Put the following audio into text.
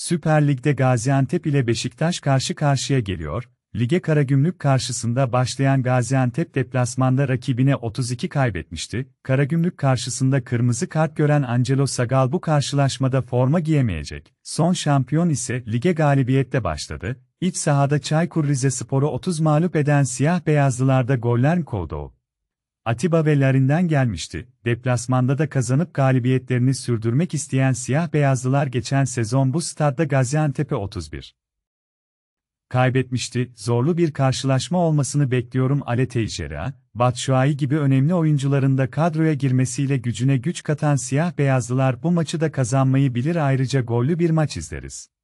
Süper Lig'de Gaziantep ile Beşiktaş karşı karşıya geliyor. Lige Karagümrük karşısında başlayan Gaziantep deplasmanda rakibine 32 kaybetmişti. Karagümrük karşısında kırmızı kart gören Angelo Sagal bu karşılaşmada forma giyemeyecek. Son şampiyon ise lige galibiyette başladı. İç sahada Çaykur Rizespor'u 30 mağlup eden siyah beyazlılarda goller kovdu. Atiba ve gelmişti. Deplasmanda da kazanıp galibiyetlerini sürdürmek isteyen siyah beyazlılar geçen sezon bu stadda Gaziantep'e 31 kaybetmişti. Zorlu bir karşılaşma olmasını bekliyorum Ale Teixeira, Batshuayi gibi önemli oyuncuların da kadroya girmesiyle gücüne güç katan siyah beyazlılar bu maçı da kazanmayı bilir ayrıca gollü bir maç izleriz.